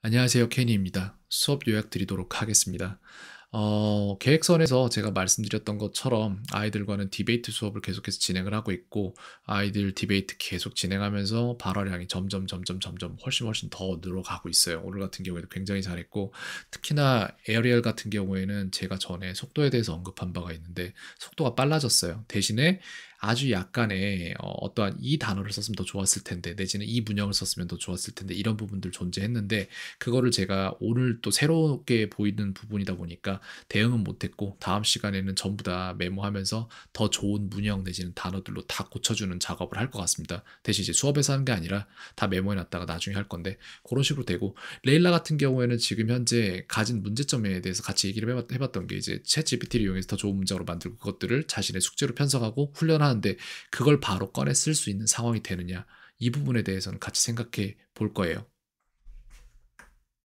안녕하세요. 케니입니다. 수업 요약 드리도록 하겠습니다. 어, 계획선에서 제가 말씀드렸던 것처럼 아이들과는 디베이트 수업을 계속해서 진행을 하고 있고 아이들 디베이트 계속 진행하면서 발화량이 점점 점점 점점 훨씬 훨씬 더 늘어가고 있어요. 오늘 같은 경우에도 굉장히 잘했고 특히나 에어리얼 같은 경우에는 제가 전에 속도에 대해서 언급한 바가 있는데 속도가 빨라졌어요. 대신에 아주 약간의 어, 떠한이 단어를 썼으면 더 좋았을 텐데 내지는 이 문형을 썼으면 더 좋았을 텐데 이런 부분들 존재했는데 그거를 제가 오늘 또 새롭게 보이는 부분이다 보니까 대응은 못했고 다음 시간에는 전부 다 메모하면서 더 좋은 문형 내지는 단어들로 다 고쳐주는 작업을 할 것 같습니다. 대신 이제 수업에서 하는 게 아니라 다 메모해놨다가 나중에 할 건데 그런 식으로 되고 레일라 같은 경우에는 지금 현재 가진 문제점에 대해서 같이 얘기를 해봤, 해봤던 게 이제 채 GPT를 이용해서 더 좋은 문장으로 만들고 그것들을 자신의 숙제로 편성하고 훈련하는 하는데 그걸 바로 꺼내 쓸 수 있는 상황이 되느냐 이 부분에 대해서는 같이 생각해 볼 거예요.